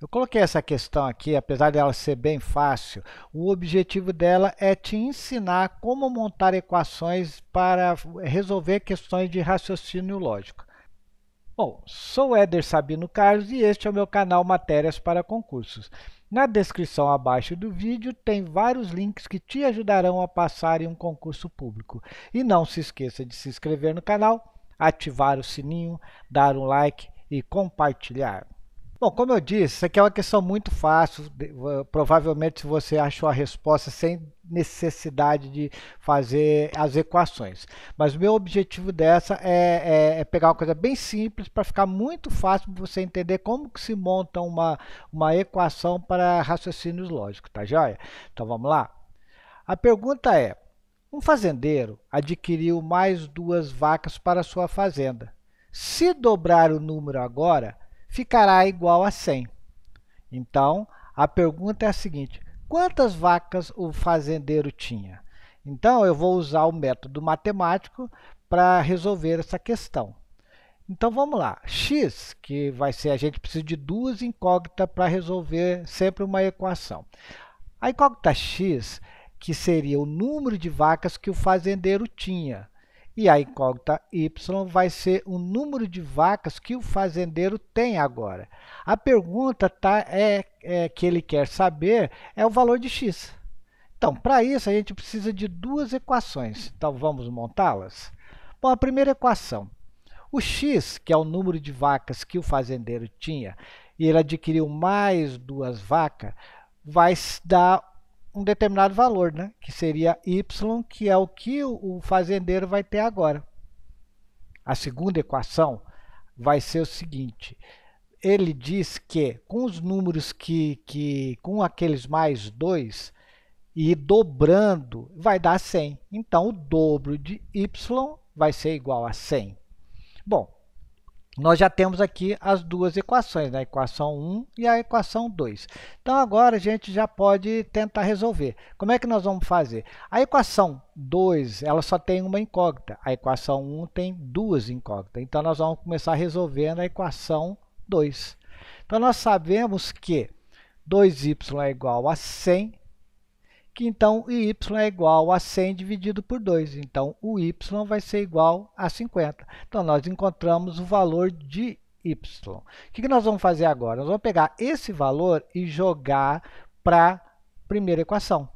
Eu coloquei essa questão aqui, apesar dela ser bem fácil, o objetivo dela é te ensinar como montar equações para resolver questões de raciocínio lógico. Bom, sou Éder Sabino Carlos e este é o meu canal Matérias para Concursos. Na descrição abaixo do vídeo tem vários links que te ajudarão a passar em um concurso público. E não se esqueça de se inscrever no canal, ativar o sininho, dar um like e compartilhar. Bom, como eu disse, isso aqui é uma questão muito fácil. Provavelmente você achou a resposta sem necessidade de fazer as equações. Mas o meu objetivo dessa é, é, é pegar uma coisa bem simples para ficar muito fácil para você entender como que se monta uma, uma equação para raciocínios lógicos, tá joia? Então vamos lá? A pergunta é, um fazendeiro adquiriu mais duas vacas para sua fazenda. Se dobrar o número agora, ficará igual a 100. Então, a pergunta é a seguinte: quantas vacas o fazendeiro tinha? Então, eu vou usar o método matemático para resolver essa questão. Então vamos lá, x, que vai ser a gente precisa de duas incógnitas para resolver sempre uma equação. A incógnita x, que seria o número de vacas que o fazendeiro tinha. E a incógnita y vai ser o número de vacas que o fazendeiro tem agora. A pergunta tá, é, é que ele quer saber é o valor de x. Então, para isso, a gente precisa de duas equações. Então, vamos montá-las? Bom, a primeira equação. O x, que é o número de vacas que o fazendeiro tinha, e ele adquiriu mais duas vacas, vai dar um determinado valor, né? que seria Y, que é o que o fazendeiro vai ter agora. A segunda equação vai ser o seguinte: ele diz que com os números que, que com aqueles mais 2 e dobrando vai dar 100. Então o dobro de y vai ser igual a 100. Bom, nós já temos aqui as duas equações, né? a equação 1 e a equação 2. Então, agora a gente já pode tentar resolver. Como é que nós vamos fazer? A equação 2 ela só tem uma incógnita, a equação 1 tem duas incógnitas. Então, nós vamos começar resolvendo a equação 2. Então, nós sabemos que 2y é igual a 100 que então y é igual a 100 dividido por 2. Então, o y vai ser igual a 50. Então, nós encontramos o valor de y. O que nós vamos fazer agora? Nós vamos pegar esse valor e jogar para a primeira equação.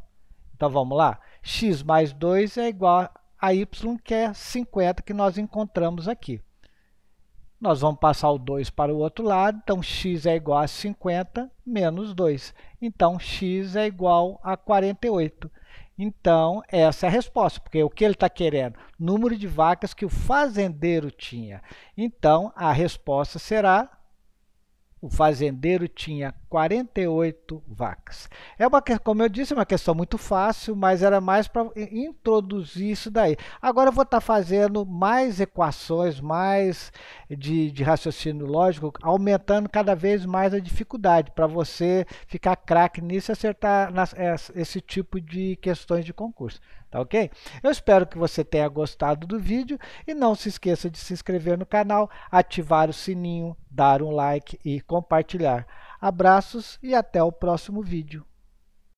Então, vamos lá. x mais 2 é igual a y, que é 50, que nós encontramos aqui. Nós vamos passar o 2 para o outro lado, então x é igual a 50 menos 2. Então, x é igual a 48. Então, essa é a resposta, porque o que ele está querendo? Número de vacas que o fazendeiro tinha. Então, a resposta será, o fazendeiro tinha 48 vacas. É uma como eu disse, é uma questão muito fácil, mas era mais para introduzir isso daí. Agora eu vou estar tá fazendo mais equações, mais de, de, raciocínio lógico, aumentando cada vez mais a dificuldade para você ficar craque nisso e acertar nas, esse tipo de questões de concurso. Tá ok? Eu espero que você tenha gostado do vídeo e não se esqueça de se inscrever no canal, ativar o sininho, dar um like e compartilhar. Abraços e até o próximo vídeo.